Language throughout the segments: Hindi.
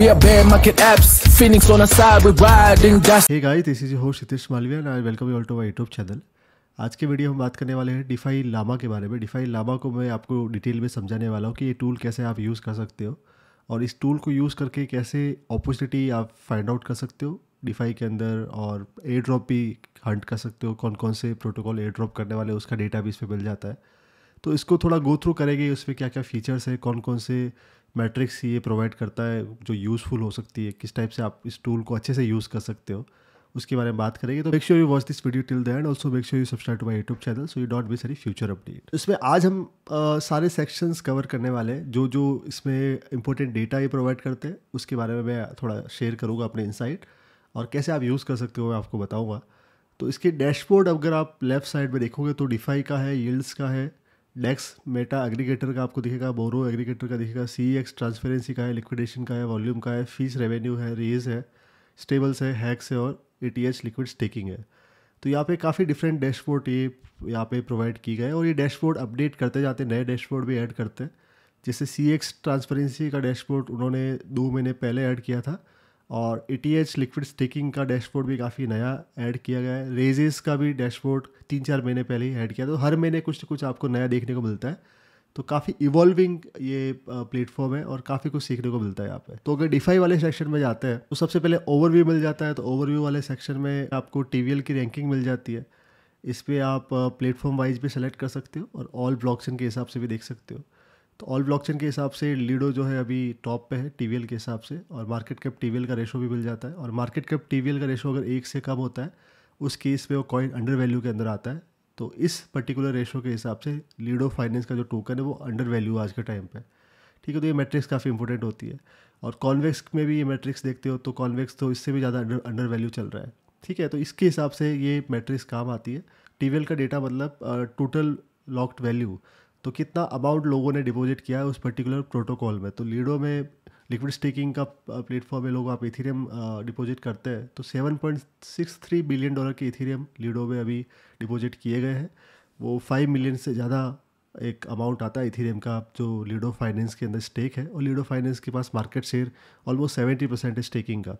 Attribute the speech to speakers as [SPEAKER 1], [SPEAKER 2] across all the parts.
[SPEAKER 1] We are bear market apps, Phoenix on a side, we Hey guys, this is your host Hitesh Malviya and I welcome you all to my YouTube channel. आज के वीडियो हम बात करने वाले हैं डिफाई लामा के बारे में डिफाई लामा को मैं आपको डिटेल में समझाने वाला हूँ कि ये टूल कैसे आप यूज़ कर सकते हो और इस टूल को यूज़ करके कैसे अपॉर्चुनिटी आप फाइंड आउट कर सकते हो डिफाई के अंदर और एयर ड्रॉप भी हंट कर सकते हो कौन कौन से प्रोटोकॉल एयर ड्रॉप करने वाले उसका डेटा भी इस पर मिल जाता है तो इसको थोड़ा गो थ्रू करेंगे उसमें क्या क्या फीचर्स है कौन कौन से मैट्रिक्स ये प्रोवाइड करता है जो यूज़फुल हो सकती है किस टाइप से आप इस टूल को अच्छे से यूज़ कर सकते हो उसके बारे में बात करेंगे तो make sure you watch this video till the end also make sure you subscribe to my YouTube channel so you डॉट बी सारी फ्यूचर अपडेट इसमें आज हम आ, सारे सेक्शंस कवर करने वाले हैं जो जो इसमें इंपॉर्टेंट डेटा ये प्रोवाइड करते हैं उसके बारे में मैं थोड़ा शेयर करूँगा अपने इनसाइट और कैसे आप यूज़ कर सकते हो मैं आपको बताऊँगा तो इसके डैशबोर्ड अगर आप लेफ्ट साइड में देखोगे तो डिफाई का है यील्ड्स का है डेक्स मेटा एग्रीगेटर का आपको दिखेगा बोरो एग्रीगेटर का दिखेगा सी एक्स ट्रांसपेरेंसी का है लिक्विडेशन का है वॉल्यूम का है फीस रेवेन्यू है रेज है स्टेबल्स है हैक्स है और E T H liquid staking है तो यहाँ पे काफ़ी डिफरेंट डैशबोर्ड ये यहाँ पे प्रोवाइड की गए और ये डैशबोर्ड अपडेट करते जाते नए डैशबोर्ड भी ऐड करते हैं जैसे सी एक्स ट्रांसपेरेंसी का डैशबोर्ड उन्होंने दो महीने पहले ऐड किया था और E T H liquid staking का डैशबोर्ड भी काफ़ी नया ऐड किया गया है रेजेस का भी डैशबोर्ड तीन चार महीने पहले ही ऐड किया तो हर महीने कुछ ना कुछ आपको नया देखने को मिलता है तो काफ़ी इवॉल्विंग ये प्लेटफॉर्म है और काफ़ी कुछ सीखने को मिलता है यहाँ पे तो अगर डिफाई वाले सेक्शन में जाते हैं तो सबसे पहले ओवरव्यू मिल जाता है तो ओवरव्यू वाले सेक्शन में आपको टी की रैंकिंग मिल जाती है इस पर आप प्लेटफॉर्म वाइज भी सेलेक्ट कर सकते हो और ऑल ब्लॉक्सन के हिसाब से भी देख सकते हो तो ऑल ब्लॉकचेन के हिसाब से लीडो जो है अभी टॉप पे है टी के हिसाब से और मार्केट कैप टी का रेशो भी मिल जाता है और मार्केट कैप टी का रेशो अगर एक से कम होता है उस केस में वो कॉइन अंडर वैल्यू के अंदर आता है तो इस पर्टिकुलर रेशो के हिसाब से लीडो फाइनेंस का जो टोकन है वो अंडर वैल्यू आज के टाइम पर ठीक है तो ये मैट्रिक्स काफ़ी इंपॉर्टेंट होती है और कॉन्वेक्स में भी ये मैट्रिक्स देखते हो तो कॉन्वेक्स तो इससे भी ज़्यादा अंडर वैल्यू चल रहा है ठीक है तो इसके हिसाब से ये मैट्रिक्स काम आती है टी का डेटा मतलब टोटल लॉक्ड वैल्यू तो कितना अमाउंट लोगों ने डिपॉजिट किया है उस पर्टिकुलर प्रोटोकॉल में तो लीडो में लिक्विड स्टेकिंग का प्लेटफॉर्म में लोग आप इथेरियम डिपॉजिट करते हैं तो 7.63 बिलियन डॉलर के इथेरियम लीडो में अभी डिपॉजिट किए गए हैं वो 5 मिलियन से ज़्यादा एक अमाउंट आता है इथेरियम का जो लीडो फाइनेंस के अंदर स्टेक है और लीडो फाइनेंस के पास market share almost seventy percent है स्टेकिंग का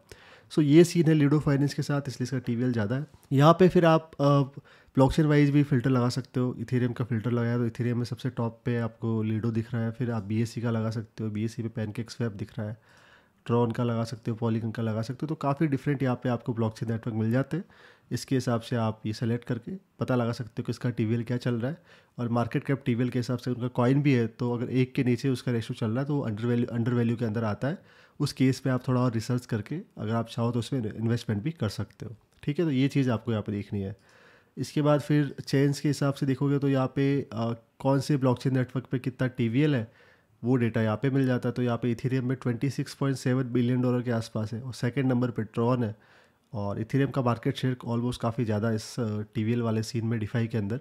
[SPEAKER 1] सो so, ये सीन है लीडो फाइनेंस के साथ इसलिए इसका टी ज़्यादा है यहाँ पर फिर आप ब्लॉकचेन वाइज भी फिल्टर लगा सकते हो इथेरियम का फिल्टर लगाया तो इथेरियम में सबसे टॉप पे आपको लीडो दिख रहा है फिर आप बी e का लगा सकते हो बी एस सी पे पेनकेक स्वैप दिख रहा है ट्रॉन का लगा सकते हो पॉलीगन का लगा सकते हो तो काफ़ी डिफरेंट यहाँ पे आपको ब्लॉकचेन नेटवर्क मिल जाते हैं इसके हिसाब से आप ये सेलेक्ट करके पता लगा सकते हो कि इसका टी क्या चल रहा है और मार्केट कैप टी के हिसाब से उनका कॉइन भी है तो अगर एक के नीचे उसका रेशो चल रहा है तो अंडर वैल्यू अंडर वैल्यू के अंदर आता है उस केस पे आप थोड़ा और रिसर्च करके अगर आप चाहो तो उसमें इन्वेस्टमेंट भी कर सकते हो ठीक है तो ये चीज़ आपको यहाँ पर देखनी है इसके बाद फिर चेंज के हिसाब से देखोगे तो यहाँ पे आ, कौन से ब्लॉकचेन नेटवर्क पे कितना टी है वो डेटा यहाँ पे मिल जाता है तो यहाँ पे इथेरियम में 26.7 बिलियन डॉलर के आसपास है और सेकंड नंबर पे ट्रॉन है और इथेरियम का मार्केट शेयर ऑलमोस्ट काफ़ी ज़्यादा इस टी वाले सीन में डिफाई के अंदर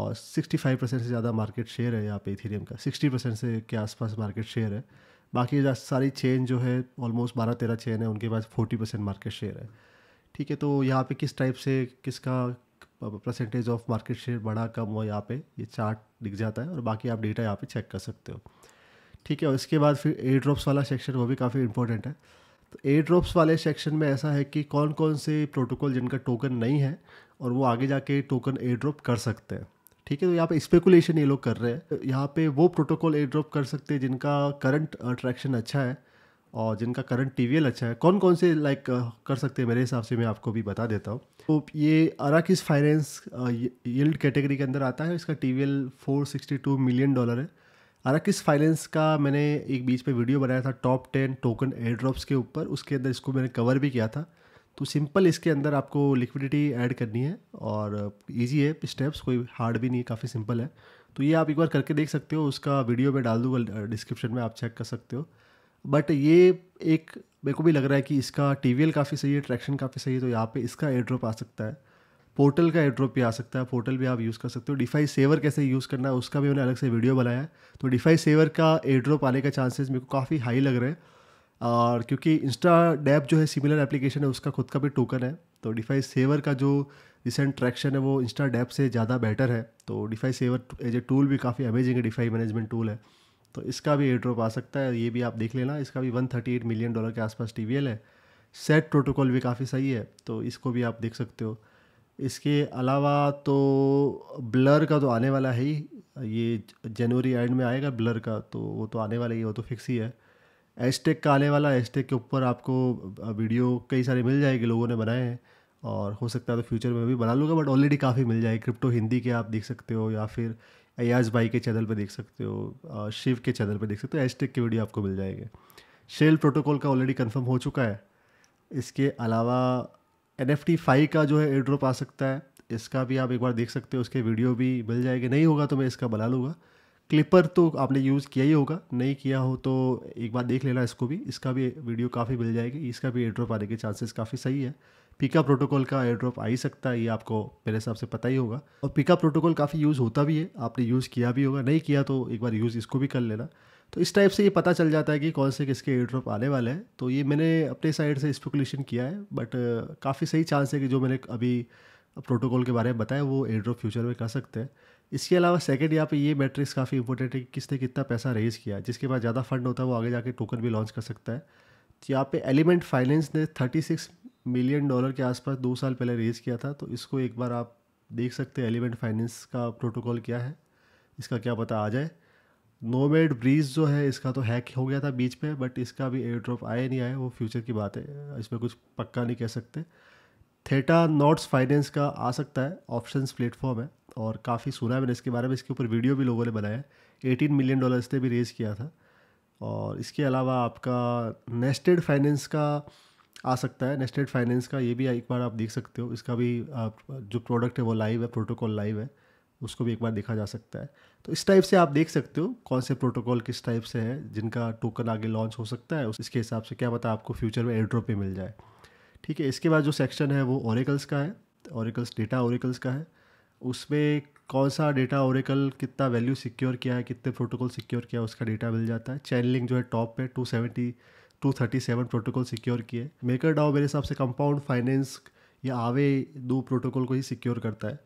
[SPEAKER 1] और 65 परसेंट से ज़्यादा मार्केट शेयर है यहाँ पे इथेरियम का 60 परसेंट से के आसपास मार्केट शेयर है बाकी सारी चेन जो है ऑलमोस्ट बारह तेरह चेन है उनके पास फोर्टी परसेंट मार्केट शेयर है ठीक है तो यहाँ पे किस टाइप से किसका परसेंटेज ऑफ मार्केट शेयर बड़ा कम हुआ यहाँ पे ये चार्ट दिख जाता है और बाकी आप डेटा यहाँ पे चेक कर सकते हो ठीक है और इसके बाद फिर एयर ड्रॉप्स वाला सेक्शन वो भी काफ़ी इंपॉर्टेंट है तो एयर ड्रॉप्स वाले सेक्शन में ऐसा है कि कौन कौन से प्रोटोकॉल जिनका टोकन नहीं है और वो आगे जाके टोकन एयर ड्रॉप कर सकते हैं ठीक है तो यहाँ पे स्पेकुलेशन ये लोग कर रहे हैं यहाँ पे वो प्रोटोकॉल एयर ड्रॉप कर सकते हैं जिनका करंट अट्रैक्शन अच्छा है और जिनका करंट टी अच्छा है कौन कौन से लाइक कर सकते हैं मेरे हिसाब से मैं आपको भी बता देता हूँ तो ये अराकिस फाइनेंस यल्ड कैटेगरी के अंदर आता है इसका T V L four sixty two million dollar है अराकिस फाइनेंस का मैंने एक बीच पे वीडियो बनाया था top ten token airdrops के ऊपर उसके अंदर इसको मैंने कवर भी किया था तो सिंपल इसके अंदर आपको लिक्विडिटी ऐड करनी है और इजी है स्टेप्स कोई हार्ड भी नहीं है काफ़ी सिंपल है तो ये आप एक बार करके देख सकते हो उसका वीडियो मैं डाल दूँगा डिस्क्रिप्शन में आप चेक कर सकते हो बट ये एक मेरे को भी लग रहा है कि इसका टी काफ़ी सही है ट्रैक्शन काफ़ी सही है तो यहाँ पे इसका एड्रॉप आ सकता है पोर्टल का एड्रॉप भी आ सकता है पोर्टल भी आप यूज़ कर सकते हो डिफाई सेवर कैसे यूज़ करना है उसका भी मैंने अलग से वीडियो बनाया है तो डिफाई सेवर का एड्रॉप आने का चांसेस मेरे को काफ़ी हाई लग रहे हैं और क्योंकि इंस्टा डैप जो है सिमिलर एप्लीकेशन है उसका खुद का भी टोकन है तो डिफाई सेवर का जो रिसेंट ट्रैक्शन है वो इंस्टा डैप से ज़्यादा बेटर है तो DeFi saver as a tool भी काफ़ी अमेजिंग है डिफाई मैनेजमेंट टूल है तो इसका भी एयड्रॉप आ सकता है ये भी आप देख लेना इसका भी 138 मिलियन डॉलर के आसपास टी है सेट प्रोटोकॉल भी काफ़ी सही है तो इसको भी आप देख सकते हो इसके अलावा तो ब्लर का तो आने वाला है ही ये जनवरी एंड में आएगा ब्लर का तो वो तो आने वाला ही वो तो फिक्स ही है एस्टेक का आने वाला है एस्टेक के ऊपर आपको वीडियो कई सारे मिल जाएंगे लोगों ने बनाए हैं और हो सकता है तो फ्यूचर में भी बना लूँगा बट ऑलरेडी काफ़ी मिल जाएगी क्रिप्टो हिंदी के आप देख सकते हो या फिर अयाज भाई के चैनल पर देख सकते हो शिव के चैनल पर देख सकते हो एच के वीडियो आपको मिल जाएंगे शेल प्रोटोकॉल का ऑलरेडी कन्फर्म हो चुका है इसके अलावा एन एफ टी फाइव का जो है एयर ड्रॉप आ सकता है इसका भी आप एक बार देख सकते हो उसके वीडियो भी मिल जाएंगे नहीं होगा तो मैं इसका बना लूँगा क्लिपर तो आपने यूज़ किया ही होगा नहीं किया हो तो एक बार देख लेना इसको भी इसका भी वीडियो काफ़ी मिल जाएगी इसका भी एयर ड्रॉप आने के चांसेस काफ़ी सही है पिका प्रोटोकॉल का एयर ड्रॉप आ ही सकता है ये आपको मेरे हिसाब से पता ही होगा और पिका प्रोटोकॉल काफ़ी यूज़ होता भी है आपने यूज़ किया भी होगा नहीं किया तो एक बार यूज़ इसको भी कर लेना तो इस टाइप से ये पता चल जाता है कि कौन से किसके एयर ड्रॉप आने वाले हैं तो ये मैंने अपने साइड से स्पेकुलेशन किया है बट काफ़ी सही चांस है कि जो मैंने अभी प्रोटोकॉल के बारे में बताया वो एयर ड्रॉप फ्यूचर में कर सकते हैं इसके अलावा सेकेंड यहाँ पे ये मैट्रिक्स काफ़ी इंपॉर्टेंट है कि किसने कितना पैसा रेज किया जिसके पास ज़्यादा फंड होता है वो आगे जाके टोकन भी लॉन्च कर सकता है तो यहाँ पे एलिमेंट फाइनेंस ने 36 मिलियन डॉलर के आसपास दो साल पहले रेज़ किया था तो इसको एक बार आप देख सकते हैं एलिमेंट फाइनेंस का प्रोटोकॉल क्या है इसका क्या पता आ जाए नोमेड ब्रीज जो है इसका तो हैक हो गया था बीच में बट इसका भी एयर ड्रॉप आया नहीं आया वो फ्यूचर की बात है इसमें कुछ पक्का नहीं कह सकते थेटा नॉट्स फाइनेंस का आ सकता है ऑप्शन प्लेटफॉर्म है और काफ़ी सुना है मैंने इसके बारे में इसके ऊपर वीडियो भी लोगों ने बनाया है एटीन मिलियन डॉलर इसने भी रेज़ किया था और इसके अलावा आपका नेस्टेड फाइनेंस का आ सकता है नेस्टेड फाइनेंस का ये भी एक बार आप देख सकते हो इसका भी आप जो प्रोडक्ट है वो लाइव है प्रोटोकॉल लाइव है उसको भी एक बार देखा जा सकता है तो इस टाइप से आप देख सकते हो कौन से प्रोटोकॉल किस टाइप से है जिनका टोकन आगे लॉन्च हो सकता है इसके हिसाब से क्या पता आपको फ्यूचर में एयरड्रॉप पे मिल जाए ठीक है इसके बाद जो सेक्शन है वो ओरिकल्स का है ओरिकल्स डेटा ओरिकल्स का है उसमें कौन सा डेटा ओरिकल कितना वैल्यू सिक्योर किया है कितने प्रोटोकॉल सिक्योर किया है उसका डेटा मिल जाता है चैनलिंग जो है टॉप पे two seventy two thirty seven protocol secure किए मेकर डाओ मेरे हिसाब से कंपाउंड फाइनेंस या आवे दो प्रोटोकॉल को ही सिक्योर करता है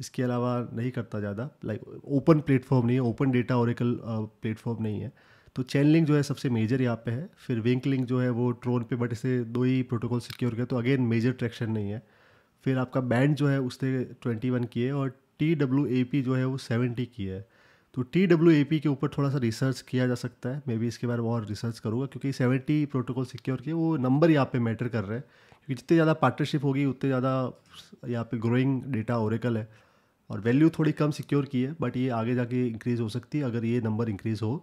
[SPEAKER 1] इसके अलावा नहीं करता ज़्यादा लाइक ओपन प्लेटफॉर्म नहीं है ओपन डेटा ओरिकल प्लेटफॉर्म नहीं है तो चैन लिंक जो है सबसे मेजर यहाँ पे है फिर विंक लिंक जो है वो ट्रोन पे बट इसे दो ही प्रोटोकॉल सिक्योर किया तो अगेन मेजर ट्रैक्शन नहीं है फिर आपका बैंड जो है उसने ट्वेंटी वन किए और टी डब्ल्यू ए पी जो है वो सेवेंटी की है तो टी डब्ल्यू ए पी के ऊपर थोड़ा सा रिसर्च किया जा सकता है मैं भी इसके बारे में और रिसर्च करूँगा क्योंकि सेवेंटी प्रोटोकॉल सिक्योर के वो नंबर यहाँ पे मैटर कर रहे हैं क्योंकि जितनी ज़्यादा पार्टनरशिप होगी उतने ज़्यादा यहाँ पे ग्रोइंग डेटा ओरेकल है और वैल्यू थोड़ी कम सिक्योर की है बट ये आगे जाके इंक्रीज़ हो सकती है अगर ये नंबर इंक्रीज़ हो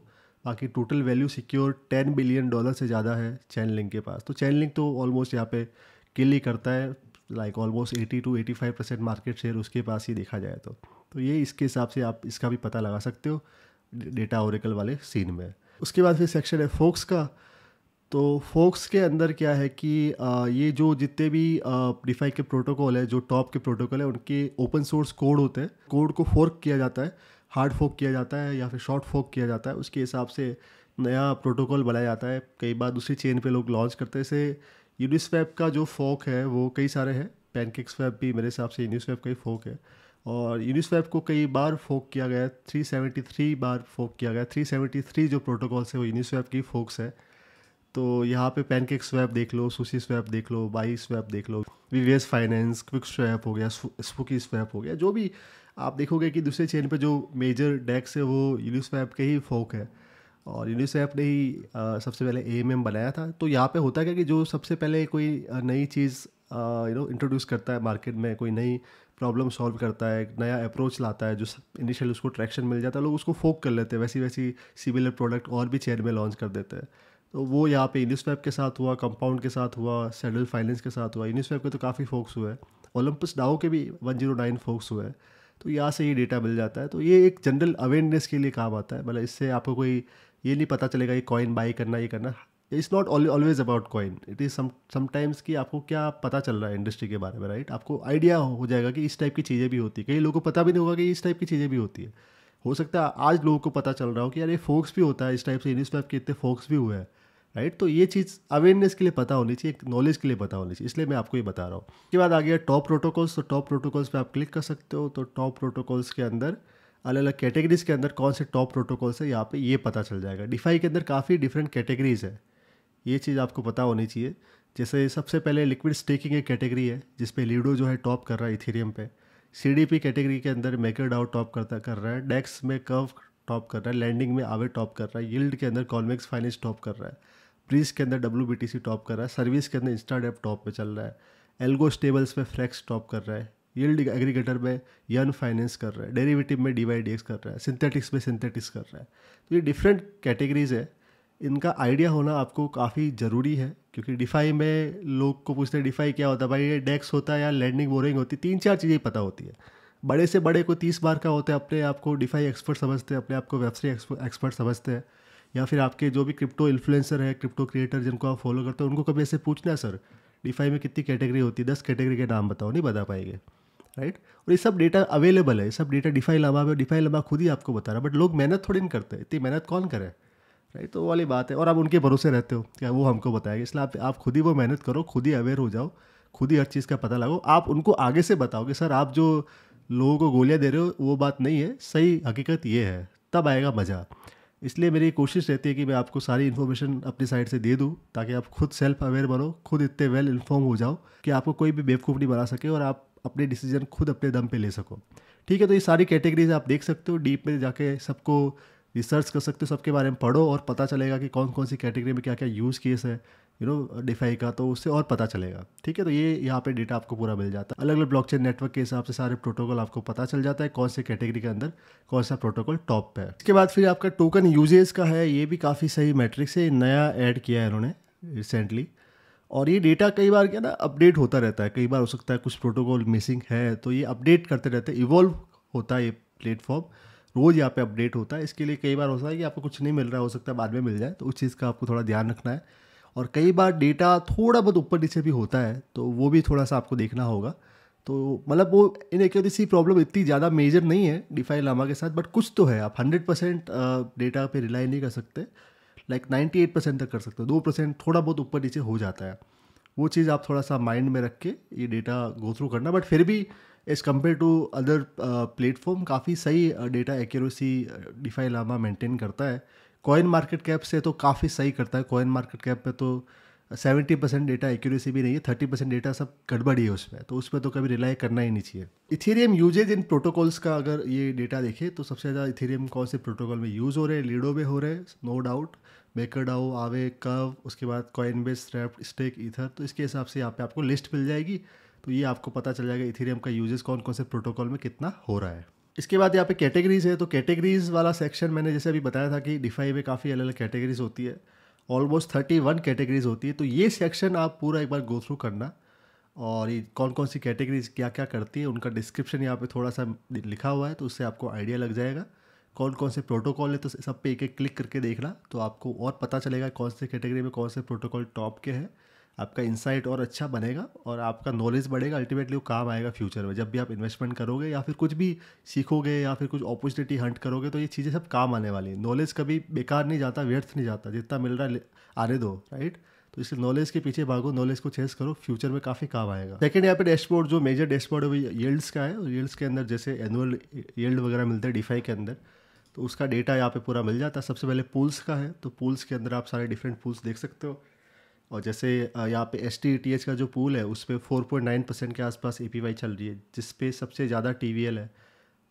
[SPEAKER 1] बाकी total value secure ten billion dollar से ज़्यादा है चैन लिंक के पास तो चैन लिंक तो ऑलमोस्ट यहाँ पे किल ही करता है like almost eighty two eighty five percent market share उसके पास ही देखा जाए तो तो ये इसके हिसाब से आप इसका भी पता लगा सकते हो डेटा ओरिकल वाले सीन में उसके बाद फिर सेक्शन है फोक्स का तो फोक्स के अंदर क्या है कि ये जो जितने भी डिफाई के प्रोटोकॉल है जो टॉप के प्रोटोकॉल है उनके ओपन सोर्स कोड होते हैं कोड को फोर्क किया जाता है हार्ड फोक किया जाता है या फिर शॉर्ट फोक किया जाता है उसके हिसाब से नया प्रोटोकॉल बनाया जाता है कई बार दूसरी चेन पे लोग लॉन्च करते से यूनिस्वैप का जो फोक है वो कई सारे हैं पैनकेक स्वैप भी मेरे हिसाब से यूनिस्वैप का ही फोक है और यूनिस्वैप को कई बार फोक किया गया थ्री सेवेंटी थ्री बार फोक किया गया थ्री सेवेंटी थ्री जो प्रोटोकॉल्स है वो यूनिस्वैप की फोक्स है तो यहाँ पे पैनकेक स्वैप देख लो सुशी स्वैप देख लो बाई स्वैप देख लो वी फाइनेंस क्विक स्वैप हो गया स्पूकी स्वैप हो गया जो भी आप देखोगे कि दूसरे चेन पे जो मेजर डेक्स है वो यूनिस्वैप के ही फोक है और यूनिसेफ ने ही सबसे पहले ए एम बनाया था तो यहाँ पे होता है क्या कि जो सबसे पहले कोई नई चीज़ यू नो इंट्रोड्यूस करता है मार्केट में कोई नई प्रॉब्लम सॉल्व करता है एक नया अप्रोच लाता है जो इनिशियल उसको ट्रैक्शन मिल जाता है लोग उसको फोक कर लेते हैं वैसी वैसी सिमिलर प्रोडक्ट और भी चेयर में लॉन्च कर देते हैं तो वो यहाँ पे यूनिस्वैप के साथ हुआ कंपाउंड के साथ हुआ सेडल फाइनेंस के साथ हुआ यूनिस्वैप के तो काफ़ी फोक्स हुए ओलंपस डाओ के भी वन जीरो नाइन फोक्स हुए तो यहाँ से ये डेटा मिल जाता है तो ये एक जनरल अवेयरनेस के लिए काम आता है मतलब इससे आपको कोई ये नहीं पता चलेगा ये कॉइन बाई करना ये करना it's not always about coin it is sometimes कि आपको क्या पता चल रहा है इंडस्ट्री के बारे में राइट आपको आइडिया हो जाएगा कि इस टाइप की चीज़ें भी होती है कई लोगों को पता भी नहीं होगा कि इस टाइप की चीज़ें भी होती है हो सकता है आज लोगों को पता चल रहा हो कि यार ये फोक्स भी होता है इस टाइप से इन टाइप के इतने फोक्स भी हुए हैं राइट तो ये चीज़ अवेयरनेस के लिए पता होनी चाहिए नॉलेज के लिए पता होनी चाहिए इसलिए मैं आपको ये बता रहा हूँ उसके बाद आ गया टॉप प्रोटोकॉल्स तो टॉप प्रोटोकॉल्स पर आप क्लिक कर सकते हो तो टॉप प्रोटोकॉल्स के अंदर अलग अलग कैटेगरीज़ के अंदर कौन से टॉप प्रोटोकॉल्स है यहाँ पे ये पता चल जाएगा डिफाई के अंदर काफ़ी डिफरेंट कैटेगरीज़ है ये चीज़ आपको पता होनी चाहिए जैसे सबसे पहले लिक्विड स्टेकिंग एक कैटेगरी है जिसपे लीडो जो है टॉप कर रहा है इथेरियम पे सी कैटेगरी के अंदर मेकर डाउ टॉप करता कर रहा है डेक्स में कर्व टॉप कर रहा है लैंडिंग में आवे टॉप कर रहा है यील्ड के अंदर कॉलमेक्स फाइनेंस टॉप कर रहा है ब्रिज के अंदर डब्ल्यू टॉप कर रहा है सर्विस के अंदर इंस्टाडेप टॉप पर चल रहा है एल्गो स्टेबल्स पर फ्लैक्स टॉप कर रहा है यील्ड एग्रीगेटर में यन फाइनेंस कर रहा है डेरिवेटिव में डी डी एक्स कर रहा है सिंथेटिक्स में सिंथेटिक्स कर रहा है तो ये डिफरेंट कैटेगरीज है इनका आइडिया होना आपको काफ़ी ज़रूरी है क्योंकि डिफाई में लोग को पूछते हैं डिफाई क्या होता है भाई ये डेक्स होता है या लैंडिंग बोरिंग होती है तीन चार चीज़ें पता होती है बड़े से बड़े को तीस बार का होता है अपने आप को डिफाई एक्सपर्ट समझते हैं अपने आप को एक्सपर्ट समझते हैं या फिर आपके जो भी क्रिप्टो इन्फ्लुएंसर है क्रिप्टो क्रिएटर जिनको आप फॉलो करते हो उनको कभी ऐसे पूछना है सर डिफाई में कितनी कैटेगरी होती है दस कैटेगरी के नाम बताओ नहीं बता पाएंगे राइट और ये सब डेटा अवेलेबल है ये सब डेटा डिफाई लबा है डिफाई लबा खुद ही आपको बता रहा है बट लोग मेहनत थोड़ी नहीं करते इतनी मेहनत कौन करे राइट तो वो वाली बात है और आप उनके भरोसे रहते हो क्या वो हमको बताएगा इसलिए आप आप खुद ही वो मेहनत करो खुद ही अवेयर हो जाओ खुद ही हर चीज़ का पता लगाओ आप उनको आगे से बताओ कि सर आप जो लोगों को गोलियाँ दे रहे हो वो बात नहीं है सही हकीकत ये है तब आएगा मज़ा इसलिए मेरी कोशिश रहती है कि मैं आपको सारी इन्फॉर्मेशन अपनी साइड से दे दूँ ताकि आप खुद सेल्फ अवेयर बनो खुद इतने वेल इन्फॉर्म हो जाओ कि आपको कोई भी बेवकूफ़ नहीं बना सके और आप अपने डिसीजन खुद अपने दम पे ले सको ठीक है तो ये सारी कैटेगरीज आप देख सकते हो डीप में जाके सबको रिसर्च कर सकते हो सबके बारे में पढ़ो और पता चलेगा कि कौन कौन सी कैटेगरी में क्या क्या यूज़ केस है यू नो डिफाई का तो उससे और पता चलेगा ठीक है तो ये यहाँ पे डेटा आपको पूरा मिल जाता है अलग अलग ब्लॉकचेन नेटवर्क के हिसाब से सारे प्रोटोकॉल आपको पता चल जाता है कौन से कैटेगरी के अंदर कौन सा प्रोटोकॉल टॉप पे है इसके बाद फिर आपका टोकन यूजेज का है ये भी काफ़ी सही मैट्रिक्स है नया ऐड किया है इन्होंने रिसेंटली और ये डेटा कई बार क्या ना अपडेट होता रहता है कई बार हो सकता है कुछ प्रोटोकॉल मिसिंग है तो ये अपडेट करते रहते हैं इवॉल्व होता है ये प्लेटफॉर्म रोज़ यहाँ पे अपडेट होता है इसके लिए कई बार हो सकता है कि आपको कुछ नहीं मिल रहा हो सकता है बाद में मिल जाए तो उस चीज़ का आपको थोड़ा ध्यान रखना है और कई बार डेटा थोड़ा बहुत ऊपर नीचे भी होता है तो वो भी थोड़ा सा आपको देखना होगा तो मतलब वो इन एक सी प्रॉब्लम इतनी ज़्यादा मेजर नहीं है डिफाई लामा के साथ बट कुछ तो है आप हंड्रेड परसेंट डेटा पर रिलाई नहीं कर सकते लाइक नाइन्टी एट परसेंट तक कर सकते हो दो परसेंट थोड़ा बहुत ऊपर नीचे हो जाता है वो चीज़ आप थोड़ा सा माइंड में रख के ये डेटा गो थ्रू करना बट फिर भी as compare to other platform काफ़ी सही data accuracy DeFi Llama maintain करता है कॉइन मार्केट कैप से तो काफ़ी सही करता है कॉइन मार्केट कैप पे तो सेवेंटी परसेंट डेटा एक्यूरेसी भी नहीं है थर्टी परसेंट डेटा सब गड़बड़ी है उसमें तो उसमें तो कभी रिलाई करना ही नहीं चाहिए इथेरियम यूजेज इन प्रोटोकॉल्स का अगर ये डेटा देखें तो सबसे ज़्यादा इथेरियम कौन से प्रोटोकॉल में यूज़ हो रहे हैं लीडो में हो रहे हैं नो डाउट बेकर डाओ आवे कव उसके बाद Coinbase wrapped staked ether तो इसके हिसाब से यहाँ पे आपको लिस्ट मिल जाएगी तो ये आपको पता चल जाएगा इथेरियम का यूजेस कौन कौन से प्रोटोकॉल में कितना हो रहा है इसके बाद यहाँ पे कैटेगरीज है तो कैटेगरीज वाला सेक्शन मैंने जैसे अभी बताया था कि डिफाई में काफ़ी अलग अलग कैटेगरीज होती है ऑलमोस्ट थर्टी वन कैटेगरीज होती है तो ये सेक्शन आप पूरा एक बार गो थ्रू करना और ये कौन कौन सी कैटेगरीज क्या क्या करती है उनका डिस्क्रिप्शन यहाँ पे थोड़ा सा लिखा हुआ है तो उससे आपको आइडिया लग जाएगा कौन कौन से प्रोटोकॉल है तो सब पे एक एक क्लिक करके देखना तो आपको और पता चलेगा कौन से कैटेगरी में कौन से प्रोटोकॉल टॉप के हैं आपका इंसाइट और अच्छा बनेगा और आपका नॉलेज बढ़ेगा अल्टीमेटली वो काम आएगा फ्यूचर में जब भी आप इन्वेस्टमेंट करोगे या फिर कुछ भी सीखोगे या फिर कुछ अपॉर्चुनिटी हंट करोगे तो ये चीज़ें सब काम आने वाली है नॉलेज कभी बेकार नहीं जाता व्यर्थ नहीं जाता जितना मिल रहा है आने दो राइट तो इसलिए नॉलेज के पीछे भागो नॉलेज को चेस करो फ्यूचर में काफ़ी काम आएगा सेकंड यहाँ पे डैशबोर्ड जो मेजर डैशबोर्ड है वो येल्ड्स का है येल्ड्स के अंदर जैसे एनुअल येल्ड वगैरह मिलता है डिफाई के अंदर तो उसका डेटा यहाँ पे पूरा मिल जाता है सबसे पहले पूल्स का है तो पूल्स के अंदर आप सारे डिफरेंट पूल्स देख सकते हो और जैसे यहाँ पे एस टी का जो पूल है उस पर फोर पॉइंट नाइन परसेंट के आसपास ए चल रही है जिसपे सबसे ज़्यादा टी है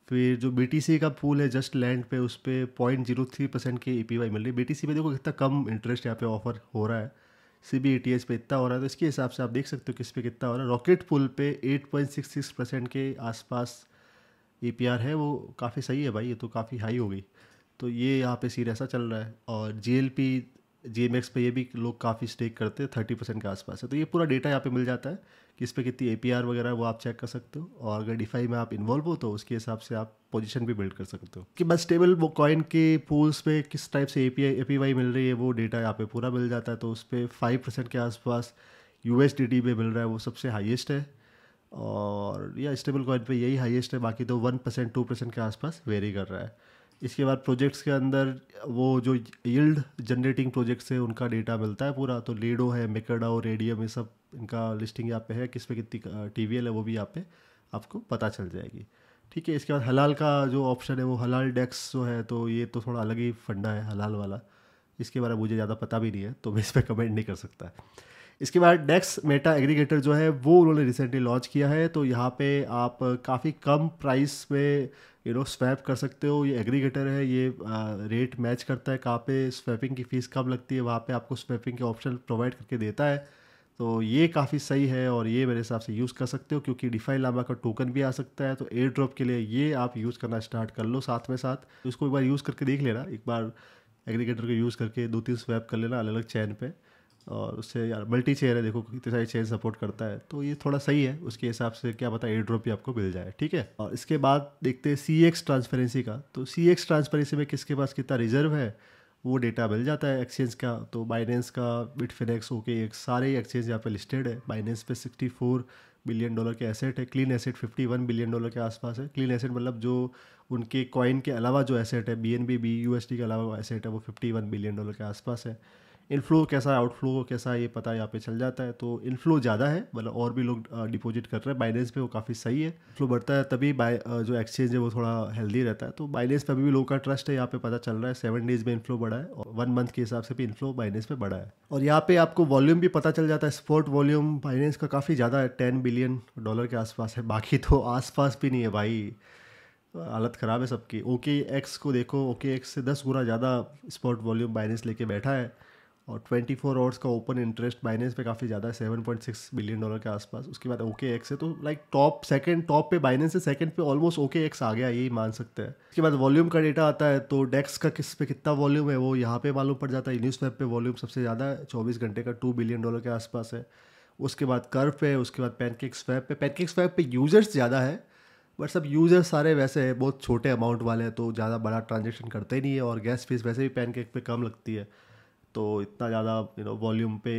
[SPEAKER 1] फिर जो बी का पूल है जस्ट लैंड पे उस पर पॉइंट जीरो थ्री परसेंट की ए मिल रही है बी पे देखो कितना कम इंटरेस्ट यहाँ पे ऑफर हो रहा है सी बी ए पे इतना हो रहा है तो इसके हिसाब से आप देख सकते हो किस पे कितना हो रहा है रॉकेट पुल पे सिक्स परसेंट के आसपास ए है वो काफ़ी सही है भाई ये तो काफ़ी हाई हो गई तो ये यहाँ पे सीर ऐसा चल रहा है और G L P G M X पर ये भी लोग काफ़ी स्टेक करते हैं थर्टी परसेंट के आसपास है तो ये पूरा डेटा यहाँ पे मिल जाता है कि इस पर कितनी ए पी आर वगैरह वो आप चेक कर सकते हो और अगर डिफाई में आप इन्वॉल्व हो तो उसके हिसाब से आप पोजिशन भी बिल्ड कर सकते हो कि बस टेबल वो कॉइन के पूल्स पे किस टाइप से A P I A P Y मिल रही है वो डेटा यहाँ पे पूरा मिल जाता है तो उस पर फाइव परसेंट के आसपास यू एस डी टी पे मिल रहा है वो सबसे हाइएस्ट है और या स्टेबल कॉइन पे यही हाईएस्ट है बाकी तो वन परसेंट टू परसेंट के आसपास वेरी कर रहा है इसके बाद प्रोजेक्ट्स के अंदर वो जो यील्ड जनरेटिंग प्रोजेक्ट्स है उनका डेटा मिलता है पूरा तो लीडो है मेकडाओ रेडियम ये सब इनका लिस्टिंग यहाँ पे है किस पे कितनी टी है वो भी यहाँ पे आपको पता चल जाएगी ठीक है इसके बाद हलाल का जो ऑप्शन है वो हलाल डेक्स जो है तो ये तो थोड़ा अलग ही फंडा है हलाल वाला इसके बारे में मुझे ज़्यादा पता भी नहीं है तो मैं इस पर कमेंट नहीं कर सकता इसके बाद डेक्स मेटा एग्रीगेटर जो है वो उन्होंने रिसेंटली लॉन्च किया है तो यहाँ पे आप काफ़ी कम प्राइस में यू नो स्वैप कर सकते हो ये एग्रीगेटर है ये रेट मैच करता है कहाँ पे स्वैपिंग की फ़ीस कम लगती है वहाँ पे आपको स्वैपिंग के ऑप्शन प्रोवाइड करके देता है तो ये काफ़ी सही है और ये मेरे हिसाब से यूज़ कर सकते हो क्योंकि डिफाई लामा का टोकन भी आ सकता है तो एयर ड्रॉप के लिए ये आप यूज़ करना स्टार्ट कर लो साथ में साथ तो इसको एक बार यूज़ करके देख लेना एक बार एग्रीगेटर को यूज़ करके दो तीन स्वैप कर लेना अलग अलग चैन पर और उससे यार मल्टी चेयर है देखो कितने सारी चेयर सपोर्ट करता है तो ये थोड़ा सही है उसके हिसाब से क्या पता एयर ड्रॉप भी आपको मिल जाए ठीक है और इसके बाद देखते हैं सी एक्स ट्रांसपेरेंसी का तो सी एक्स ट्रांसपेरेंसी में किसके पास कितना रिजर्व है वो डेटा मिल जाता है एक्सचेंज का तो बाइनेंस का बिटफिनेक्स ओके एक सारे एक्सचेंज यहाँ पे लिस्टेड है बाइनेंस पे सिक्सटी फोर बिलियन डॉलर के एसेट है clean asset fifty one billion dollar के आसपास है क्लीन एसेट मतलब जो उनके कॉइन के अलावा जो एसेट है B N B B U S T के अलावा एसेट है वो फिफ्टी वन बिलियन डॉलर के आसपास है इनफ्लो कैसा है आउटफ्लो कैसा है ये पता यहाँ पे चल जाता है तो इनफ्लो ज़्यादा है मतलब और भी लोग डिपॉजिट कर रहे हैं बाइनेंस पे वो काफ़ी सही है फ्लो बढ़ता है तभी बाय जो एक्सचेंज है वो थोड़ा हेल्दी रहता है तो बाइनेंस पर अभी भी लोगों का ट्रस्ट है यहाँ पे पता चल रहा है सेवन डेज में इनफ्लो बढ़ा है और वन मंथ के हिसाब से भी इनफ्लो बाइनेंस पे बढ़ा है और यहाँ पे आपको वॉल्यूम भी पता चल जाता है स्पोर्ट वॉल्यूम बाइनेंस का काफ़ी ज़्यादा है टेन बिलियन डॉलर के आसपास है बाकी तो आसपास भी नहीं है भाई हालत ख़राब है सबकी ओके एक्स को देखो ओके एक्स से दस गुना ज़्यादा स्पॉट वॉल्यूम बाइनेंस लेके बैठा है और 24 फोर आवर्स का ओपन इंटरेस्ट बाइनेंस पे काफ़ी ज़्यादा है 7.6 बिलियन डॉलर के आसपास उसके बाद ओके एक्स है तो लाइक टॉप सेकंड टॉप पे बाइनेंस है सेकंड पे ऑलमोस्ट ओके एक्स आ गया यही मान सकते हैं उसके बाद वॉल्यूम का डेटा आता है तो डेक्स का किस पे कितना वॉल्यूम है वो यहाँ पे मालूम पड़ जाता है न्यूज़ वेब पे वॉल्यूम सबसे ज़्यादा है चौबीस घंटे का टू बिलियन डॉलर के आसपास है उसके बाद कर्व पे उसके बाद पैनकेक स्वैप पे पैनकेक स्वैप पे यूजर्स ज़्यादा है बट सब यूजर्स सारे वैसे हैं बहुत छोटे अमाउंट वाले हैं तो ज़्यादा बड़ा ट्रांजेक्शन करते नहीं है और गैस फीस वैसे भी पैनकेक पे कम लगती है तो इतना ज़्यादा यू नो वॉल्यूम पे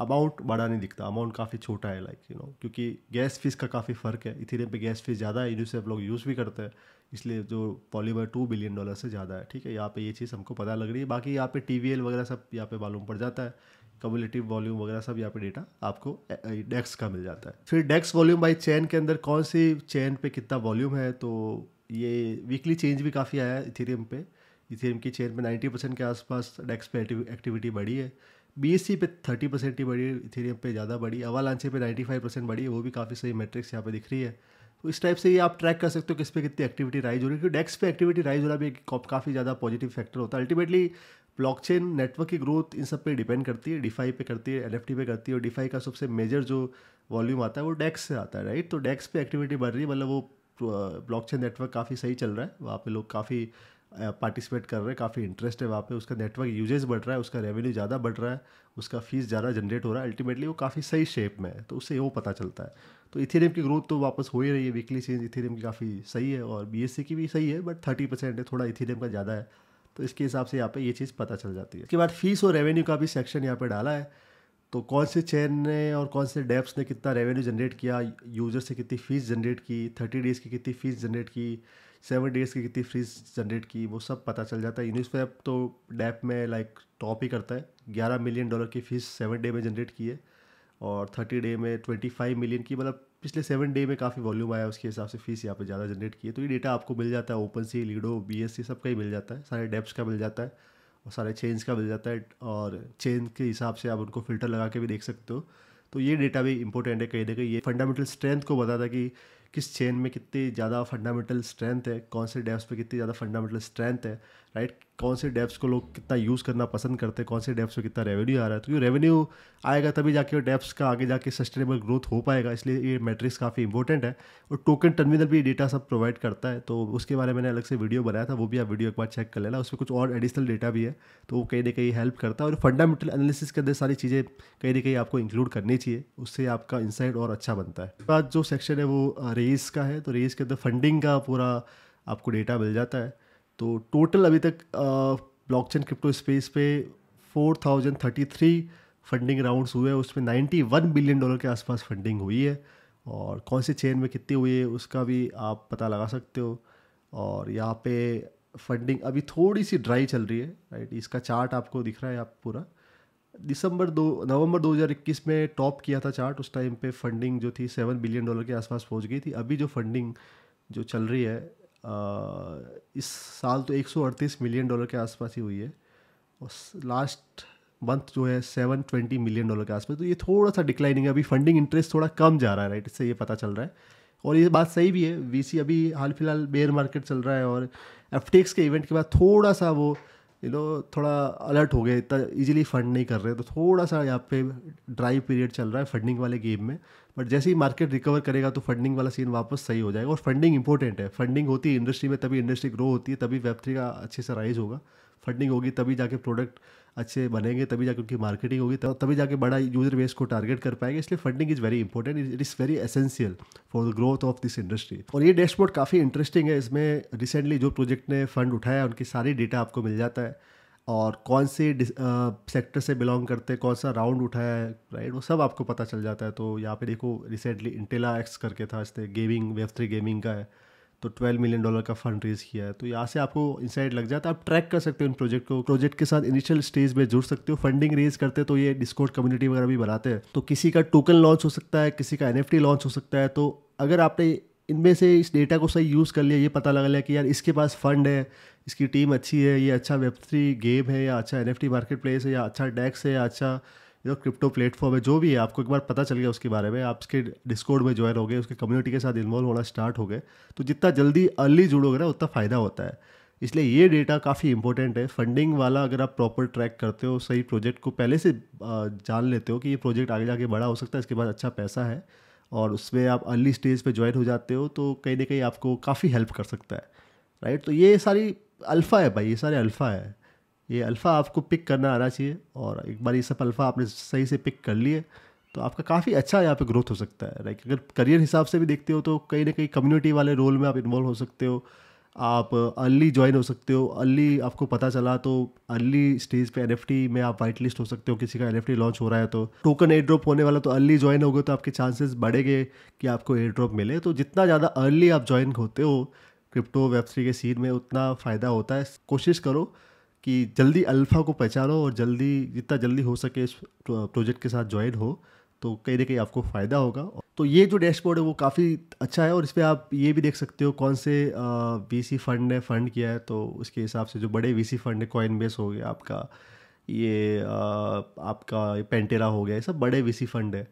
[SPEAKER 1] अमाउंट बड़ा नहीं दिखता अमाउंट काफ़ी छोटा है लाइक यू नो क्योंकि गैस फीस का काफ़ी फ़र्क है इथेरियम पे गैस फीस ज़्यादा है जिससे हम लोग यूज़ भी करते हैं इसलिए जो पॉलीमर टू बिलियन डॉलर से ज़्यादा है ठीक है यहाँ पे ये चीज़ हमको पता लग रही है बाकी यहाँ पे टी वगैरह सब यहाँ पे मालूम पड़ जाता है कम्युलेटिव वॉल्यूम वगैरह सब यहाँ पे डेटा आपको डेक्स का मिल जाता है फिर डेक्स वॉल्यूम बाई चैन के अंदर कौन सी चैन पे कितना वॉल्यूम है तो ये वीकली चेंज भी काफ़ी आया है इथेरियम पे इथेरियम की चेन पे 90 परसेंट के आसपास डेक्स पे एक्टिविटी बढ़ी है बी e पे 30 परसेंट ही बढ़ी है इथेरियम पे ज़्यादा बढ़ी पर नाइन्टी फाइव परसेंट बढ़ी है वो भी काफ़ी सही मैट्रिक्स यहाँ पे दिख रही है तो इस टाइप से ये आप ट्रैक कर सकते हो किस पे कितनी एक्टिविटी राइज हो रही है क्योंकि डेक्स पे एक्टिविटी राइज होना भी काफ़ी ज़्यादा पॉजिटिव फैक्टर होता है अल्टीमेटली ब्लॉकचेन नेटवर्क की ग्रोथ इन सब पे डिपेंड करती है डिफाई पे करती है एन पे करती है और डिफाई का सबसे मेजर जो वॉल्यूम आता है वो डेक्स से आता है राइट तो डेक्स पे एक्टिविटी बढ़ रही है मतलब वो ब्लॉकचेन नेटवर्क काफ़ी सही चल रहा है वहाँ पे लोग काफ़ी पार्टिसिपेट कर रहे हैं काफ़ी इंटरेस्ट है वहाँ पे उसका नेटवर्क यूजेज बढ़ रहा है उसका रेवेन्यू ज़्यादा बढ़ रहा है उसका फीस ज़्यादा जनरेट हो रहा है अल्टीमेटली वो काफ़ी सही शेप में है तो उससे वो पता चलता है तो इथेरियम की ग्रोथ तो वापस हो ही रही है वीकली चेंज इथेरियम की काफ़ी सही है और बी की भी सही है बट थर्टी परसेंट है थोड़ा इथेरियम का ज़्यादा है तो इसके हिसाब से यहाँ पर ये चीज़ पता चल जाती है इसके बाद फीस और रेवेन्यू का भी सेक्शन यहाँ पर डाला है तो कौन से चैन ने और कौन से डेप्स ने कितना रेवेन्यू जनरेट किया यूज़र से कितनी फ़ीस जनरेट की थर्टी डेज़ की कितनी फ़ीस जनरेट की सेवन डेज की कितनी फ्रीज जनरेट की वो सब पता चल जाता है यूनिसवेप तो डैप में लाइक टॉप ही करता है ग्यारह मिलियन डॉलर की फीस सेवन डे में जनरेट की है और थर्टी डे में ट्वेंटी फाइव मिलियन की मतलब पिछले सेवन डे में काफ़ी वॉल्यूम आया उसके हिसाब से फीस यहाँ पे ज़्यादा जनरेट की है तो ये डेटा आपको मिल जाता है OpenSea Lido B S C सबका ही मिल जाता है सारे डेप्स का मिल जाता है और सारे चेंज का मिल जाता है और चेंज के हिसाब से आप उनको फिल्टर लगा के भी देख सकते हो तो ये डेटा भी इंपॉर्टेंट है कहीं ना कहीं ये फंडामेंटल स्ट्रेंथ को बताता है कि किस चेन में कितनी ज़्यादा फंडामेंटल स्ट्रेंथ है कौन से डेप्स पे कितनी ज़्यादा फंडामेंटल स्ट्रेंथ है राइट कौन से डेप्स को लोग कितना यूज़ करना पसंद करते हैं कौन से डेप्स में कितना रेवेन्यू आ रहा है तो क्योंकि रेवेन्यू आएगा तभी जाके डेप्स का आगे जाके सस्टेनेबल ग्रोथ हो पाएगा इसलिए ये मैट्रिक्स काफ़ी इंपॉर्टेंट है और टोकन टर्मिनल भी डेटा सब प्रोवाइड करता है तो उसके बारे में मैंने अलग से वीडियो बनाया था वो भी आप वीडियो एक बार चेक कर लेना उसमें कुछ और एडिशनल डेटा भी है तो वो कहीं ना कहीं हेल्प करता है और फंडामेंटल एनालिसिस के अंदर सारी चीज़ें कहीं ना कहीं आपको इंक्लूड करनी चाहिए उससे आपका इंसाइट और अच्छा बनता है बाद जो सेक्शन है वो रेस का है तो रेस के अंदर फंडिंग का पूरा आपको डेटा मिल जाता है तो टोटल अभी तक ब्लॉकचेन क्रिप्टो स्पेस पे 4033 फंडिंग राउंड्स हुए उसमें 91 बिलियन डॉलर के आसपास फंडिंग हुई है और कौन से चेन में कितनी हुई है उसका भी आप पता लगा सकते हो और यहाँ पे फंडिंग अभी थोड़ी सी ड्राई चल रही है राइट इसका चार्ट आपको दिख रहा है आप पूरा दिसंबर दो नवंबर 2021 में टॉप किया था चार्ट उस टाइम पे फंडिंग जो थी सेवन बिलियन डॉलर के आसपास पहुंच गई थी अभी जो फंडिंग जो चल रही है इस साल तो 138 मिलियन डॉलर के आसपास ही हुई है और लास्ट मंथ जो है 720 मिलियन डॉलर के आसपास तो ये थोड़ा सा डिक्लाइनिंग है अभी फंडिंग इंटरेस्ट थोड़ा कम जा रहा है राइट इससे ये पता चल रहा है और ये बात सही भी है वीसी अभी हाल फिलहाल बेयर मार्केट चल रहा है और एफटेक्स के इवेंट के बाद थोड़ा सा वो यू नो थोड़ा अलर्ट हो गए इतना ईजिली फंड नहीं कर रहे तो थोड़ा सा यहाँ पे ड्राई पीरियड चल रहा है फंडिंग वाले गेम में बट जैसे ही मार्केट रिकवर करेगा तो फंडिंग वाला सीन वापस सही हो जाएगा और फंडिंग इंपॉर्टेंट है फंडिंग होती है इंडस्ट्री में तभी इंडस्ट्री ग्रो होती है तभी वेब थ्री का अच्छे से राइज होगा फंडिंग होगी तभी जाके प्रोडक्ट अच्छे बनेंगे तभी जाकर उनकी मार्केटिंग होगी तो तभी जाके बड़ा यूजर बेस को टारगेट कर पाएंगे इसलिए funding is very important it is very essential for the growth of this industry और ये डैशबोर्ड काफ़ी इंटरेस्टिंग है इसमें रिसेंटली जो प्रोजेक्ट ने फंड उठाया उनकी सारी डेटा आपको मिल जाता है और कौन से सेक्टर से बिलोंग करते हैं कौन सा राउंड उठाया है राइट वो सब आपको पता चल जाता है तो यहाँ पे देखो रिसेंटली इंटेला एक्स करके था इसने गेमिंग वेब थ्री गेमिंग का है तो ट्वेल्व मिलियन डॉलर का फंड रेज किया है तो यहाँ से आपको इनसाइड लग जाता है आप ट्रैक कर सकते हो इन प्रोजेक्ट को प्रोजेक्ट के साथ इनिशियल स्टेज में जुड़ सकते हो फंडिंग रेज करते तो ये डिस्कोर्ट कम्युनिटी वगैरह भी बनाते हैं तो किसी का टोकन लॉन्च हो सकता है किसी का एन लॉन्च हो सकता है तो अगर आपने इनमें से इस डेटा को सही यूज़ कर लिया ये पता लगा लिया कि यार इसके पास फंड है इसकी टीम अच्छी है ये अच्छा वेब थ्री गेम है या अच्छा एन मार्केट प्लेस है या अच्छा डैक्स है या अच्छा जो क्रिप्टो प्लेटफॉर्म है जो भी है आपको एक बार पता चल गया उसके बारे में आप उसके डिस्कोड में ज्वाइन हो गए उसके कम्युनिटी के साथ इन्वॉल्व होना स्टार्ट हो गए तो जितना जल्दी अर्ली जुड़ोगे ना उतना फ़ायदा होता है इसलिए ये डेटा काफ़ी इंपॉर्टेंट है फंडिंग वाला अगर आप प्रॉपर ट्रैक करते हो सही प्रोजेक्ट को पहले से जान लेते हो कि ये प्रोजेक्ट आगे जाके बड़ा हो सकता है इसके बाद अच्छा पैसा है और उसमें आप अर्ली स्टेज पे ज्वाइन हो जाते हो तो कहीं ना कहीं आपको काफ़ी हेल्प कर सकता है राइट तो ये सारी अल्फ़ा है भाई ये सारे अल्फ़ा है ये अल्फ़ा आपको पिक करना आना चाहिए और एक बार ये सब अल्फ़ा आपने सही से पिक कर लिए तो आपका काफ़ी अच्छा यहाँ पे ग्रोथ हो सकता है लाइक अगर करियर हिसाब से भी देखते हो तो कहीं ना कहीं कम्युनिटी वाले रोल में आप इन्वॉल्व हो सकते हो आप अर्ली ज्वाइन हो सकते हो अर्ली आपको पता चला तो अर्ली स्टेज पे एन में आप वाइट लिस्ट हो सकते हो किसी का एन लॉन्च हो रहा है तो टोकन एयर ड्रॉप होने वाला तो अर्ली ज्वाइन गए तो आपके चांसेस बढ़ेंगे कि आपको एयर ड्रॉप मिले तो जितना ज़्यादा अर्ली आप ज्वाइन होते हो क्रिप्टो वेब थ्री के सीन में उतना फ़ायदा होता है कोशिश करो कि जल्दी अल्फ़ा को पहचानो और जल्दी जितना जल्दी हो सके इस प्रोजेक्ट के साथ ज्वाइन हो तो कहीं ना कहीं आपको फ़ायदा होगा तो ये जो डैशबोर्ड है वो काफ़ी अच्छा है और इस पर आप ये भी देख सकते हो कौन से वी फ़ंड ने फ़ंड किया है तो उसके हिसाब से जो बड़े वी फ़ंड है कॉइन बेस हो गया आपका ये आ, आपका पेंटेरा हो गया ये सब बड़े वीसी फ़ंड है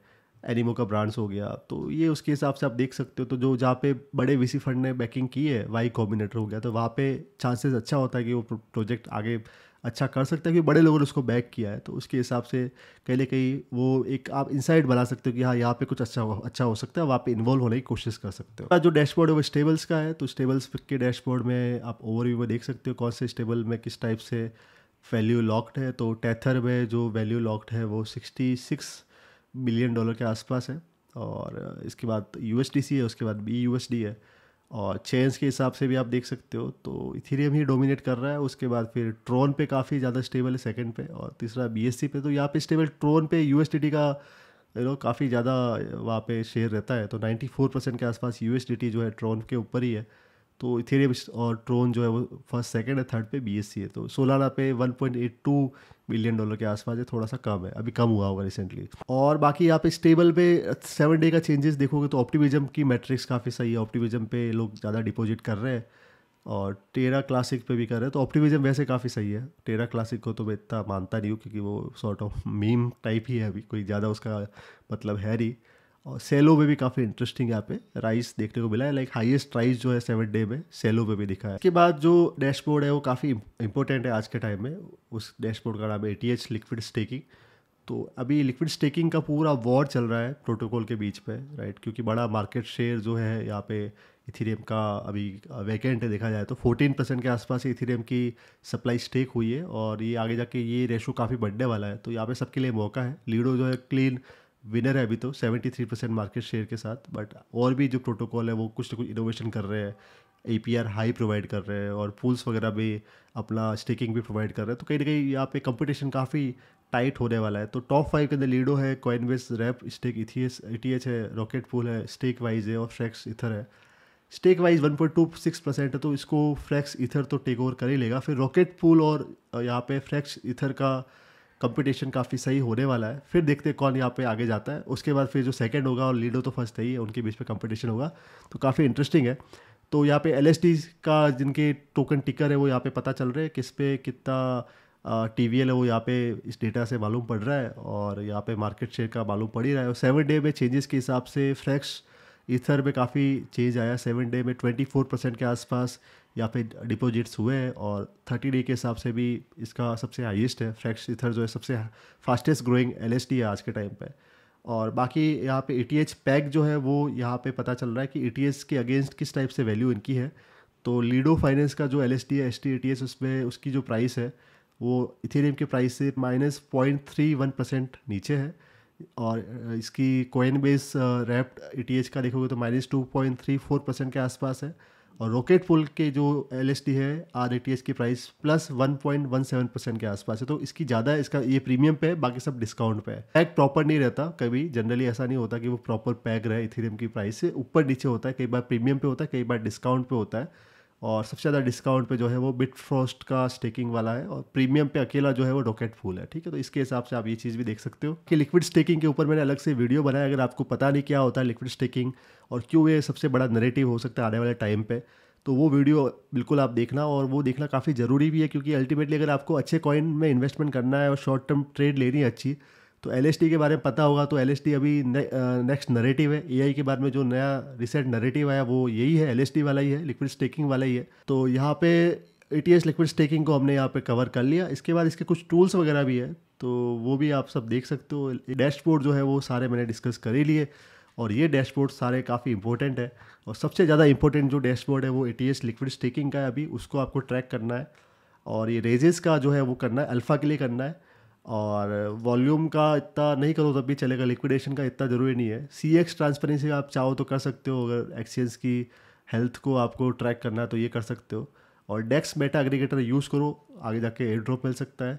[SPEAKER 1] एनिमो का ब्रांड्स हो गया तो ये उसके हिसाब से आप देख सकते हो तो जो जहाँ पे बड़े वी फंड ने बैकिंग की है वाई कॉम्बिनेटर हो गया तो वहाँ पे चांसेस अच्छा होता है कि वो प्रोजेक्ट आगे अच्छा कर सकता है क्योंकि बड़े लोगों ने उसको बैक किया है तो उसके हिसाब से कहीं ना कहीं वो एक आप इंसाइट बना सकते हो कि हाँ यहाँ पे कुछ अच्छा हो अच्छा हो सकता है वहाँ पे इन्वॉल्व होने की कोशिश कर सकते हो जो डैशबोर्ड है वो स्टेबल्स का है तो स्टेबल्स के डैशबोर्ड में आप ओवरव्यू में देख सकते हो कौन से स्टेबल में किस टाइप से वैल्यू लॉक्ड है तो टैथर में जो वैल्यू लॉक्ड है वो सिक्सटी सिक्स बिलियन डॉलर के आसपास है और इसके बाद यू है उसके बाद बी यू है और चेंज के हिसाब से भी आप देख सकते हो तो इथेरियम ही डोमिनेट कर रहा है उसके बाद फिर ट्रोन पे काफ़ी ज़्यादा स्टेबल है सेकंड पे और तीसरा बी पे तो यहाँ पे स्टेबल ट्रोन पे यू का यू नो काफ़ी ज़्यादा वहाँ पे शेयर रहता है तो 94 परसेंट के आसपास यू जो है ट्रोन के ऊपर ही है तो इथेरियम और ट्रोन जो है वो फर्स्ट सेकेंड है थर्ड पे बी है तो सोलाना पे वन बिलियन डॉलर के आसपास है थोड़ा सा कम है अभी कम हुआ होगा रिसेंटली और बाकी यहाँ पे स्टेबल पे सेवन डे का चेंजेस देखोगे तो ऑप्टिविज्म की मैट्रिक्स काफ़ी सही है ऑप्टिविज्म पे लोग ज़्यादा डिपॉजिट कर रहे हैं और टेरा क्लासिक पे भी कर रहे हैं तो ऑप्टिविज्म वैसे काफ़ी सही है टेरा क्लासिक को तो मैं इतना मानता नहीं हूँ क्योंकि वो सॉर्ट ऑफ मीम टाइप ही है अभी कोई ज़्यादा उसका मतलब है नहीं और सेलो में भी काफ़ी इंटरेस्टिंग यहाँ पे राइस देखने को मिला है लाइक हाईएस्ट राइस जो है सेवन डे में सेलो में भी दिखा है इसके बाद जो डैशबोर्ड है वो काफ़ी इंपॉर्टेंट है आज के टाइम में उस डैशबोर्ड का नाम है ए लिक्विड स्टेकिंग तो अभी लिक्विड स्टेकिंग का पूरा वॉर चल रहा है प्रोटोकॉल के बीच पे राइट क्योंकि बड़ा मार्केट शेयर जो है यहाँ पे इथीरियम का अभी वैकेंट है देखा जाए तो 14 परसेंट के आसपास इथीरियम की सप्लाई स्टेक हुई है और ये आगे जाके ये रेशो काफ़ी बढ़ने वाला है तो यहाँ पे सबके लिए मौका है लीडो जो है क्लीन विनर है अभी तो 73 परसेंट मार्केट शेयर के साथ बट और भी जो प्रोटोकॉल है वो कुछ ना कुछ इनोवेशन कर रहे हैं ए हाई प्रोवाइड कर रहे हैं और पूल्स वगैरह भी अपना स्टेकिंग भी प्रोवाइड कर रहे हैं तो कहीं ना कहीं यहाँ पे कंपटीशन काफ़ी टाइट होने वाला है तो टॉप फाइव के अंदर लीडो है कॉइनवेस रैप स्टेक इथीएस ई है रॉकेट पूल है स्टेक वाइज है और फ्रैक्स इथर है StakeWise one point two six percent है तो इसको फ्रैक्स इथर तो टेक ओवर कर ही लेगा फिर रॉकेट पूल और यहाँ पे फ्रैक्स इथर का कंपटीशन काफ़ी सही होने वाला है फिर देखते हैं कौन यहाँ पे आगे जाता है उसके बाद फिर जो सेकंड होगा और लीडो तो फर्स्ट है ही उनके बीच में कंपटीशन होगा तो काफ़ी इंटरेस्टिंग है तो यहाँ पे एल का जिनके टोकन टिकर है वो यहाँ पे पता चल रहा है किस पे कितना टी वी है वो यहाँ पे इस डेटा से मालूम पड़ रहा है और यहाँ पे मार्केट शेयर का मालूम पड़ ही रहा है और सेवन डे में चेंजेस के हिसाब से फ्रैक्स इथर में काफ़ी चेंज आया सेवन डे में ट्वेंटी फोर परसेंट के आसपास यहाँ पे डिपॉजिट्स हुए हैं और थर्टी डे के हिसाब से भी इसका सबसे हाईएस्ट है फ्रैक्स इथर जो है सबसे फास्टेस्ट ग्रोइंग एल है आज के टाइम पर और बाकी यहाँ पे ई e टी पैक जो है वो यहाँ पे पता चल रहा है कि ई e के अगेंस्ट किस टाइप से वैल्यू इनकी है तो लीडो फाइनेंस का जो एल एस टी है एस टी ई उसमें उसकी जो प्राइस है वो इथेरियम के प्राइस से minus point three one percent नीचे है और इसकी कोइन बेस रैप्ड ई का देखोगे तो minus two point three four percent के आसपास है और रॉकेट पुल के जो एल है आर की प्राइस प्लस 1.17 परसेंट के आसपास है तो इसकी ज़्यादा इसका ये प्रीमियम पे है बाकी सब डिस्काउंट पे है पैक प्रॉपर नहीं रहता कभी जनरली ऐसा नहीं होता कि वो प्रॉपर पैक रहे इथेरियम की प्राइस से ऊपर नीचे होता है कई बार प्रीमियम पे होता है कई बार डिस्काउंट पे होता है और सबसे ज़्यादा डिस्काउंट पे जो है वो बिट फ्रॉस्ट का स्टेकिंग वाला है और प्रीमियम पे अकेला जो है वो रॉकेट फूल है ठीक है तो इसके हिसाब से आप ये चीज़ भी देख सकते हो कि लिक्विड स्टेकिंग के ऊपर मैंने अलग से वीडियो बनाया अगर आपको पता नहीं क्या होता है लिक्विड स्टेकिंग और क्यों ये सबसे बड़ा नरेटिव हो सकता है आने वाले टाइम पर तो वो वीडियो बिल्कुल आप देखना और वो देखना काफ़ी ज़रूरी भी है क्योंकि अल्टीमेटली अगर आपको अच्छे कॉइन में इन्वेस्टमेंट करना है और शॉर्ट टर्म ट्रेड लेनी है अच्छी तो एल के बारे में पता होगा तो एल अभी नेक्स्ट नरेटिव है ए के बाद में जो नया रिसेंट नरेटिव आया वो यही है एल वाला ही है लिक्विड स्टेकिंग वाला ही है तो यहाँ पे A T S liquid staking को हमने यहाँ पे कवर कर लिया इसके बाद इसके कुछ टूल्स वगैरह भी है तो वो भी आप सब देख सकते हो डैशबोर्ड जो है वो सारे मैंने डिस्कस कर ही लिए और ये डैशबोर्ड सारे काफ़ी इंपॉर्टेंट है और सबसे ज़्यादा इंपॉर्टेंट जो डैशबोर्ड है वो ए लिक्विड स्टेकिंग का है अभी उसको आपको ट्रैक करना है और ये रेजेस का जो है वो करना है अल्फ़ा के लिए करना है और वॉल्यूम का इतना नहीं करो तब भी चलेगा लिक्विडेशन का इतना ज़रूरी नहीं है सी एक्स ट्रांसपेरेंसी आप चाहो तो कर सकते हो अगर एक्सचेंज की हेल्थ को आपको ट्रैक करना है तो ये कर सकते हो और डेक्स मेटा एग्रीगेटर यूज़ करो आगे जाके एयर ड्रॉप मिल सकता है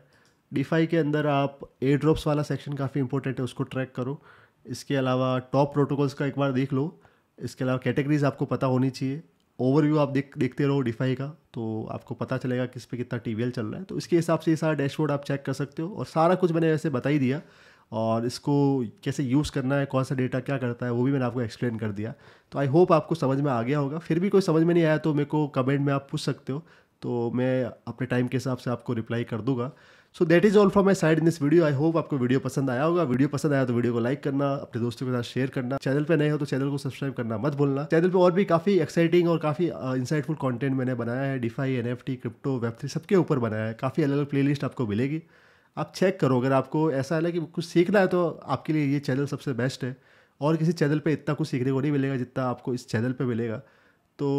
[SPEAKER 1] डिफाई के अंदर आप एयर ड्रॉप्स वाला सेक्शन काफ़ी इंपॉर्टेंट है उसको ट्रैक करो इसके अलावा टॉप प्रोटोकॉल्स का एक बार देख लो इसके अलावा कैटेगरीज आपको पता होनी चाहिए ओवरव्यू आप देख देखते रहो डिफाई का तो आपको पता चलेगा किस पे कितना टी चल रहा है तो इसके हिसाब से ये सारा डैशबोर्ड आप चेक कर सकते हो और सारा कुछ मैंने वैसे बता ही दिया और इसको कैसे यूज़ करना है कौन सा डेटा क्या करता है वो भी मैंने आपको एक्सप्लेन कर दिया तो आई होप आपको समझ में आ गया होगा फिर भी कोई समझ में नहीं आया तो मेरे को कमेंट में आप पूछ सकते हो तो मैं अपने टाइम के हिसाब से आपको रिप्लाई कर दूंगा so that is all from my side in this video I hope आपको वीडियो पसंद आया होगा वीडियो पसंद आया तो वीडियो को लाइक करना अपने दोस्तों के साथ शेयर करना चैनल पर नए हो तो चैनल को सब्सक्राइब करना मत भूलना चैनल पर और भी काफ़ी एक्साइटिंग और काफ़ी इंसाइटफुल कॉन्टेंट मैंने बनाया है DeFi and crypto web three सबके ऊपर बनाया है काफ़ी अलग अलग प्ले आपको मिलेगी आप चेक करो अगर आपको ऐसा है कि कुछ सीखना है तो आपके लिए ये चैनल सबसे बेस्ट है और किसी चैनल पर इतना कुछ सीखने को नहीं मिलेगा जितना आपको इस चैनल पर मिलेगा तो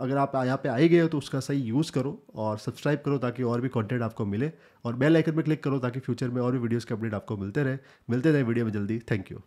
[SPEAKER 1] अगर आप यहाँ पे आए गए हो तो उसका सही यूज़ करो और सब्सक्राइब करो ताकि और भी कंटेंट आपको मिले और बेल आइकन पे क्लिक करो ताकि फ्यूचर में और भी वीडियोस के अपडेट आपको मिलते रहे मिलते रहे वीडियो में जल्दी थैंक यू